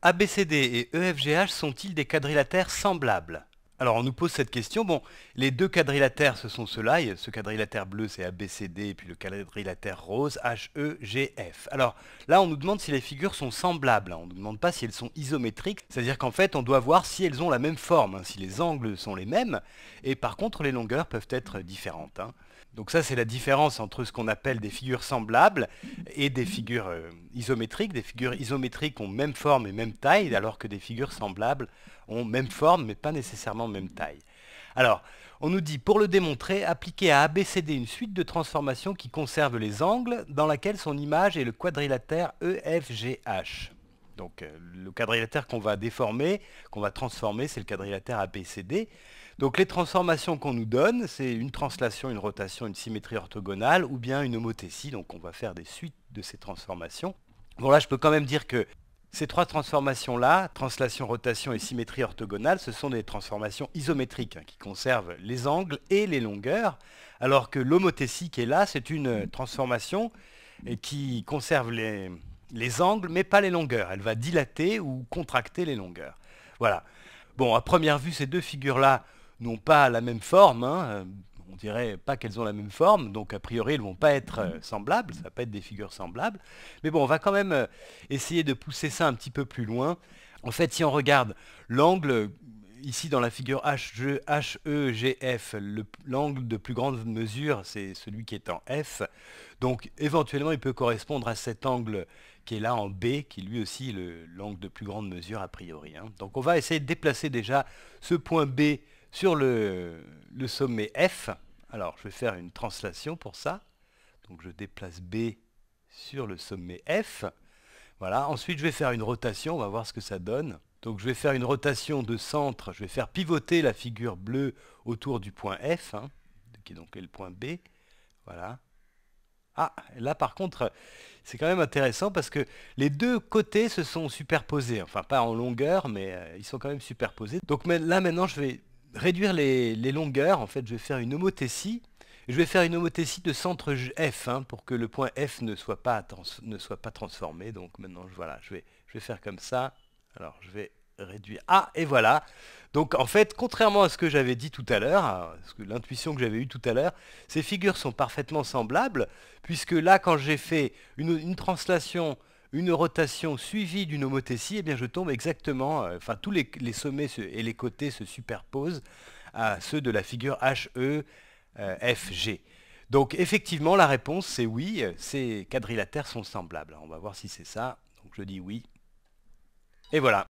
ABCD et EFGH sont-ils des quadrilatères semblables alors on nous pose cette question, bon, les deux quadrilatères ce sont ceux-là, ce quadrilatère bleu c'est ABCD, et puis le quadrilatère rose HEGF. Alors là on nous demande si les figures sont semblables, hein. on ne nous demande pas si elles sont isométriques, c'est-à-dire qu'en fait on doit voir si elles ont la même forme, hein, si les angles sont les mêmes, et par contre les longueurs peuvent être différentes. Hein. Donc ça, c'est la différence entre ce qu'on appelle des figures semblables et des figures euh, isométriques. Des figures isométriques ont même forme et même taille, alors que des figures semblables ont même forme, mais pas nécessairement même taille. Alors, on nous dit, pour le démontrer, appliquer à ABCD une suite de transformations qui conserve les angles dans laquelle son image est le quadrilatère EFGH. Donc euh, le quadrilatère qu'on va déformer, qu'on va transformer, c'est le quadrilatère ABCD. Donc les transformations qu'on nous donne, c'est une translation, une rotation, une symétrie orthogonale ou bien une homothétie. Donc on va faire des suites de ces transformations. Bon là, je peux quand même dire que ces trois transformations-là, translation, rotation et symétrie orthogonale, ce sont des transformations isométriques hein, qui conservent les angles et les longueurs, alors que l'homothésie qui est là, c'est une transformation qui conserve les, les angles mais pas les longueurs. Elle va dilater ou contracter les longueurs. Voilà. Bon, à première vue, ces deux figures-là n'ont pas la même forme. Hein, dirait pas qu'elles ont la même forme, donc a priori elles ne vont pas être euh, mmh. semblables, ça va pas être des figures semblables. Mais bon, on va quand même euh, essayer de pousser ça un petit peu plus loin. En fait, si on regarde l'angle, ici dans la figure HEGF, l'angle de plus grande mesure, c'est celui qui est en F. Donc éventuellement, il peut correspondre à cet angle qui est là en B, qui lui aussi est l'angle de plus grande mesure a priori. Hein. Donc on va essayer de déplacer déjà ce point B sur le sommet F, alors, je vais faire une translation pour ça. Donc, je déplace B sur le sommet F. Voilà. Ensuite, je vais faire une rotation. On va voir ce que ça donne. Donc, je vais faire une rotation de centre. Je vais faire pivoter la figure bleue autour du point F, hein, qui est donc le point B. Voilà. Ah, là par contre, c'est quand même intéressant parce que les deux côtés se sont superposés. Enfin, pas en longueur, mais euh, ils sont quand même superposés. Donc là maintenant, je vais réduire les, longueurs, en fait, je vais faire une homothétie. Je vais faire une homothétie de centre F hein, pour que le point F ne soit pas, ne soit pas transformé. Donc maintenant, je vais, je vais faire comme ça. Alors, je vais réduire. Ah, et voilà. Donc en fait, contrairement à ce que j'avais dit tout à l'heure, l'intuition que j'avais eue tout à l'heure, ces figures sont parfaitement semblables, puisque là, quand j'ai fait une translation une rotation suivie d'une homothétie, et eh bien je tombe exactement, euh, enfin tous les, les, sommets et les côtés se superposent à ceux de la figure HEFG. Donc effectivement, la réponse c'est oui, euh, ces quadrilatères sont semblables. On va voir si c'est ça. Donc je dis oui. Et voilà,